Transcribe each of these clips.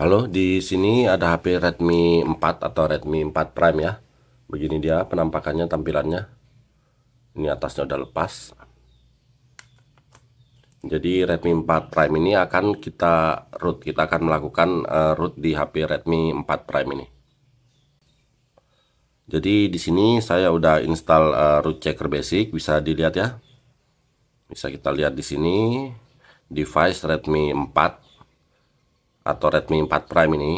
Halo, di sini ada HP Redmi 4 atau Redmi 4 Prime ya. Begini dia penampakannya, tampilannya. Ini atasnya udah lepas. Jadi Redmi 4 Prime ini akan kita root, kita akan melakukan uh, root di HP Redmi 4 Prime ini. Jadi di sini saya udah install uh, root checker basic, bisa dilihat ya. Bisa kita lihat di sini device Redmi 4 atau Redmi 4 Prime ini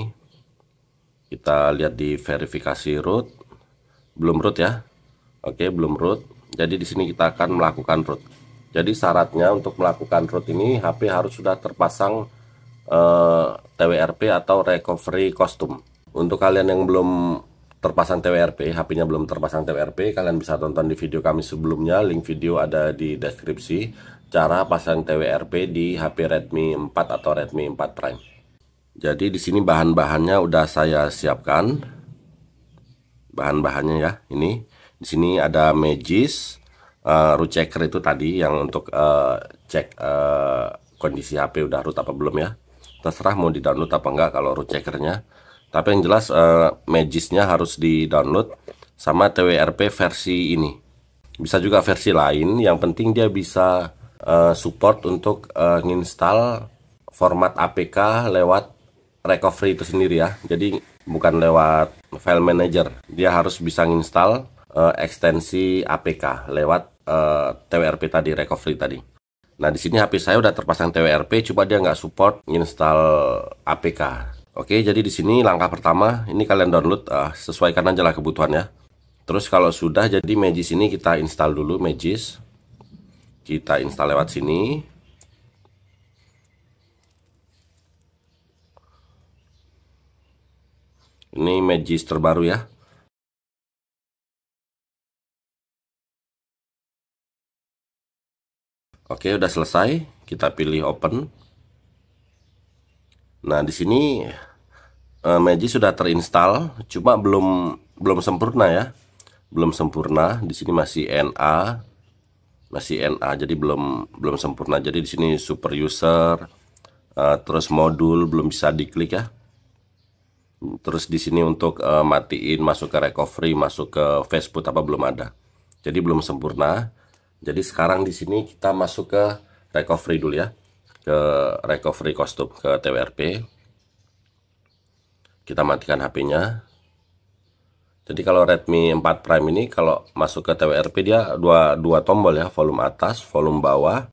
kita lihat di verifikasi root belum root ya Oke belum root jadi di sini kita akan melakukan root jadi syaratnya untuk melakukan root ini HP harus sudah terpasang eh, TWRP atau recovery costume untuk kalian yang belum terpasang TWRP, HP-nya belum terpasang TWRP, kalian bisa tonton di video kami sebelumnya, link video ada di deskripsi, cara pasang TWRP di HP Redmi 4 atau Redmi 4 Prime. Jadi di sini bahan-bahannya udah saya siapkan. Bahan-bahannya ya, ini. Di sini ada magis, uh, root checker itu tadi yang untuk uh, cek uh, kondisi HP udah root apa belum ya. Terserah mau di-download apa enggak kalau root checkernya. Tapi yang jelas uh, magisnya harus di-download sama TWRP versi ini. Bisa juga versi lain, yang penting dia bisa uh, support untuk uh, nginstal format APK lewat recovery itu sendiri ya. Jadi bukan lewat file manager. Dia harus bisa install uh, eh, ekstensi APK lewat uh, eh, TWRP tadi, recovery tadi. Nah, di sini HP saya udah terpasang TWRP, coba dia nggak support install APK. Oke, jadi di sini langkah pertama, ini kalian download, uh, sesuaikan aja lah kebutuhannya. Terus kalau sudah, jadi Magis ini kita install dulu, Magis. Kita install lewat sini. Ini Magis terbaru ya. Oke, udah selesai. Kita pilih open. Nah, di sini uh, magis sudah terinstall, cuma belum belum sempurna ya. Belum sempurna. Di sini masih NA. Masih NA, jadi belum belum sempurna. Jadi di sini super user uh, terus modul belum bisa diklik ya. Terus di sini untuk uh, matiin masuk ke recovery, masuk ke Facebook apa belum ada. Jadi belum sempurna. Jadi sekarang di sini kita masuk ke recovery dulu ya. Ke recovery kostum ke TWRP. Kita matikan HP-nya. Jadi kalau Redmi 4 Prime ini kalau masuk ke TWRP dia dua dua tombol ya, volume atas, volume bawah.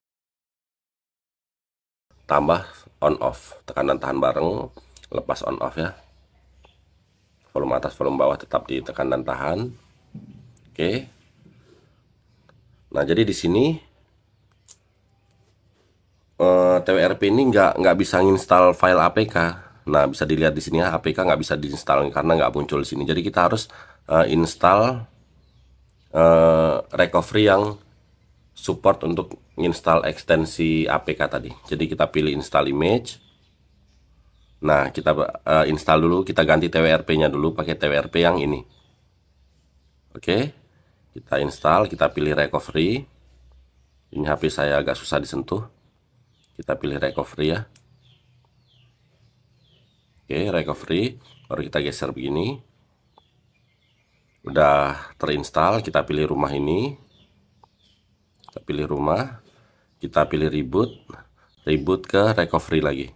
Tambah on off, tekanan tahan bareng, lepas on off ya volume atas volume bawah tetap ditekan dan tahan oke nah jadi di sini uh, eh, TWRP ini nggak nggak bisa install file APK nah bisa dilihat di sini ya APK nggak bisa diinstal karena nggak muncul di sini jadi kita harus uh, install uh, recovery yang support untuk install ekstensi APK tadi jadi kita pilih install image Nah, kita uh, install dulu, kita ganti TWRP-nya dulu pakai TWRP yang ini. Oke. Okay. Kita install, kita pilih recovery. Ini HP saya agak susah disentuh. Kita pilih recovery ya. Oke, okay, recovery baru kita geser begini. Udah terinstall, kita pilih rumah ini. Kita pilih rumah, kita pilih reboot, reboot ke recovery lagi.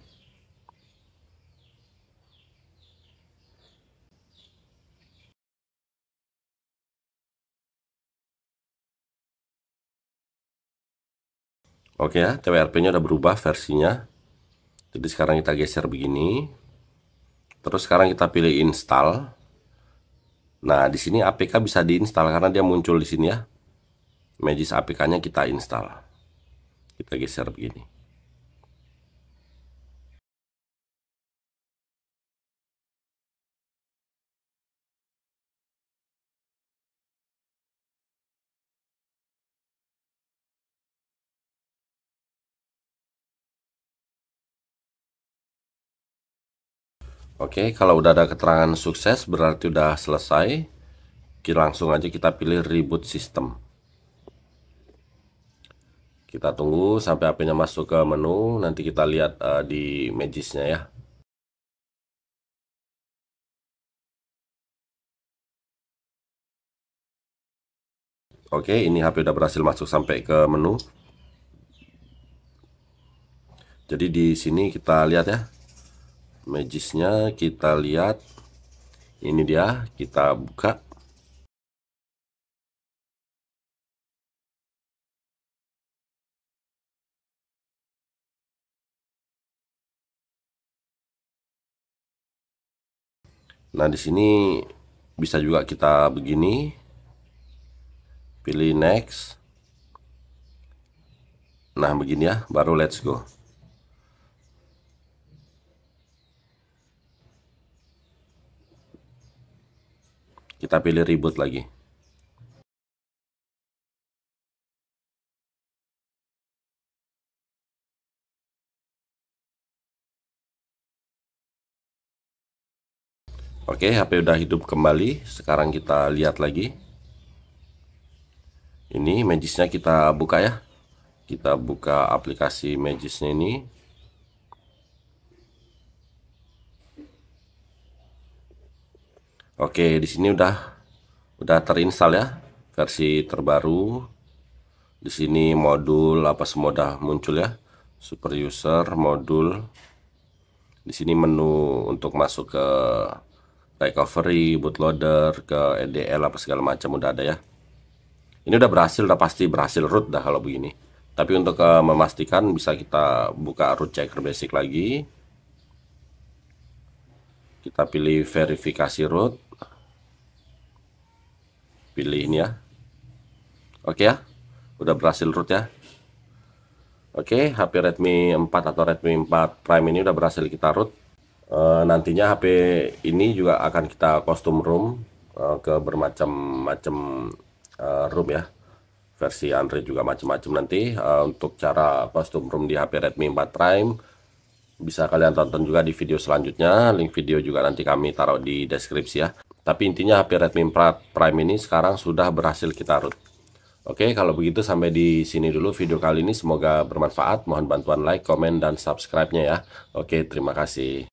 Oke ya, TWRP-nya udah berubah versinya. Jadi sekarang kita geser begini. Terus sekarang kita pilih install. Nah, di sini APK bisa diinstal karena dia muncul di sini ya. Magis APK-nya kita install. Kita geser begini. Oke, kalau udah ada keterangan sukses berarti udah selesai. Kita Langsung aja kita pilih reboot system. Kita tunggu sampai HP-nya masuk ke menu, nanti kita lihat uh, di magisnya ya. Oke, ini HP udah berhasil masuk sampai ke menu. Jadi di sini kita lihat ya, magisnya kita lihat ini dia kita buka Nah, di sini bisa juga kita begini. Pilih next. Nah, begini ya, baru let's go. Kita pilih reboot lagi. Oke, HP udah hidup kembali. Sekarang kita lihat lagi. Ini Magisnya kita buka ya. Kita buka aplikasi Magisnya ini. Oke, di sini udah udah terinstall ya versi terbaru. Di sini modul apa semua udah muncul ya. Super user, modul. Di sini menu untuk masuk ke recovery, bootloader, ke EDL apa segala macam udah ada ya. Ini udah berhasil, udah pasti berhasil root dah kalau begini. Tapi untuk uh, memastikan bisa kita buka root checker basic lagi. Kita pilih verifikasi root pilih ini ya oke ya udah berhasil root ya oke HP Redmi 4 atau Redmi 4 Prime ini udah berhasil kita root e, nantinya HP ini juga akan kita custom room e, ke bermacam-macam e, room ya versi android juga macam-macam nanti e, untuk cara custom room di HP Redmi 4 Prime bisa kalian tonton juga di video selanjutnya link video juga nanti kami taruh di deskripsi ya tapi intinya HP Redmi Prime ini sekarang sudah berhasil kita root. Oke, kalau begitu sampai di sini dulu video kali ini. Semoga bermanfaat. Mohon bantuan like, komen, dan subscribe-nya ya. Oke, terima kasih.